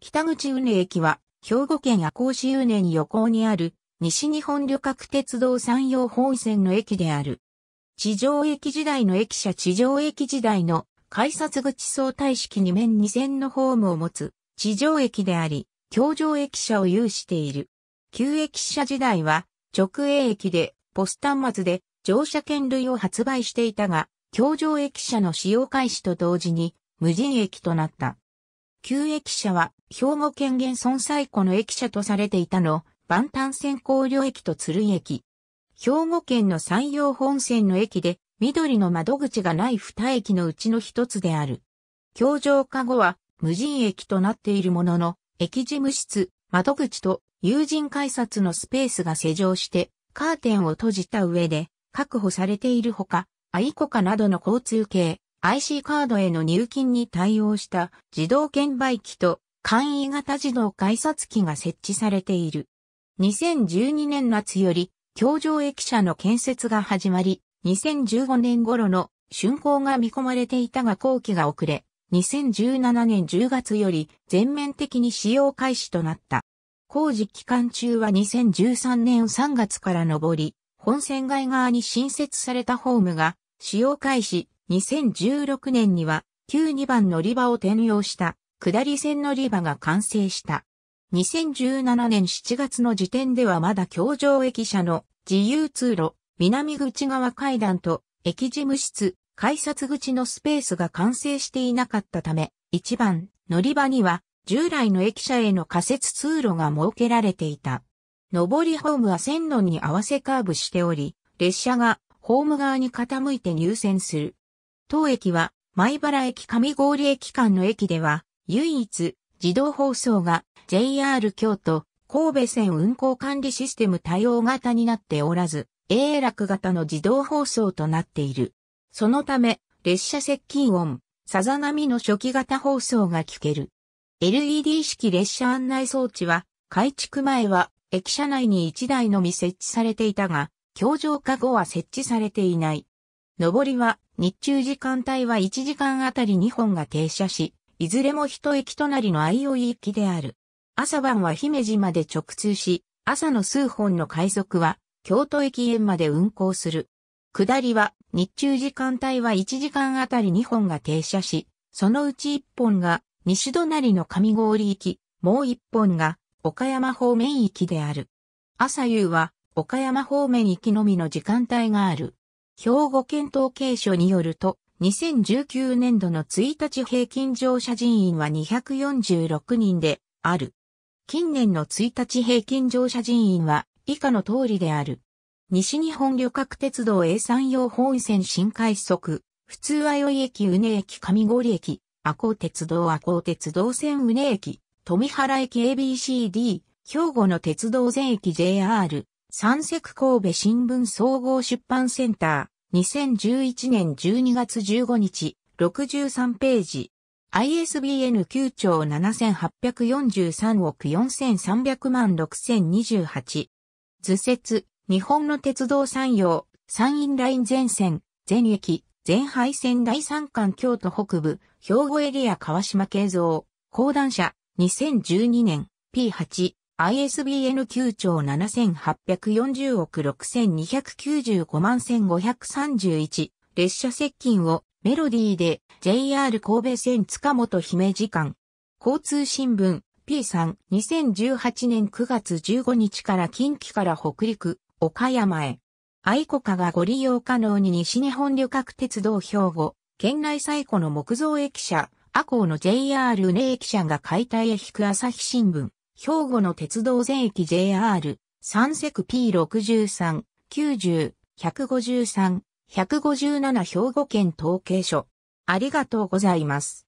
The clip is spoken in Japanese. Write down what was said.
北口宇根駅は、兵庫県赤穂市宇根に横にある、西日本旅客鉄道山陽本線の駅である。地上駅時代の駅舎地上駅時代の改札口相対式2面2線のホームを持つ地上駅であり、京上駅舎を有している。旧駅舎時代は直営駅でポス端末で乗車券類を発売していたが、京上駅舎の使用開始と同時に無人駅となった。旧駅舎は兵庫県現存最古の駅舎とされていたの、万丹線香料駅と鶴駅。兵庫県の山陽本線の駅で、緑の窓口がない二駅のうちの一つである。京上化後は無人駅となっているものの、駅事務室、窓口と友人改札のスペースが施錠して、カーテンを閉じた上で確保されているほか、アイコカなどの交通系、IC カードへの入金に対応した自動券売機と簡易型自動改札機が設置されている。2012年夏より、京城駅舎の建設が始まり、2015年頃の竣工が見込まれていたが工期が遅れ、2017年10月より全面的に使用開始となった。工事期間中は2013年3月から上り、本線外側に新設されたホームが使用開始、2016年には旧2番乗り場を転用した下り線乗り場が完成した。2017年7月の時点ではまだ京上駅舎の自由通路、南口側階段と駅事務室、改札口のスペースが完成していなかったため、一番乗り場には従来の駅舎への仮設通路が設けられていた。上りホームは線路に合わせカーブしており、列車がホーム側に傾いて入線する。当駅は、前原駅上郡駅間の駅では、唯一、自動放送が JR 京都、神戸線運行管理システム対応型になっておらず、A 楽型の自動放送となっている。そのため、列車接近音、さざ波の初期型放送が聞ける。LED 式列車案内装置は、改築前は駅舎内に1台のみ設置されていたが、強上化後は設置されていない。上りは、日中時間帯は1時間あたり2本が停車し、いずれも一駅隣の相生行きである。朝晩は姫路まで直通し、朝の数本の快速は京都駅園まで運行する。下りは日中時間帯は1時間あたり2本が停車し、そのうち1本が西隣の上郡行き、もう1本が岡山方面行きである。朝夕は岡山方面行きのみの時間帯がある。兵庫県統計所によると、2019年度の1日平均乗車人員は246人である。近年の1日平均乗車人員は以下の通りである。西日本旅客鉄道 A3 用本線新快速、普通あよい駅うね駅上郡駅、阿高鉄道阿高鉄道線うね駅、富原駅 ABCD、兵庫の鉄道全駅 JR、三石神戸新聞総合出版センター。2011年12月15日、63ページ。ISBN 9兆7843億4300万6028。図説、日本の鉄道産業、山陰ライン全線、全駅、全廃線第3巻京都北部、兵庫エリア川島慶三、講談社、2012年、P8、ISBN 9兆7840億6295万1531列車接近をメロディーで JR 神戸線塚本姫時間。交通新聞 P さん2018年9月15日から近畿から北陸、岡山へ。愛子家がご利用可能に西日本旅客鉄道兵庫、県内最古の木造駅舎、阿公の JR 梅駅舎が解体へ引く朝日新聞。兵庫の鉄道全駅 JR、三石 P63、90、153、157兵庫県統計所。ありがとうございます。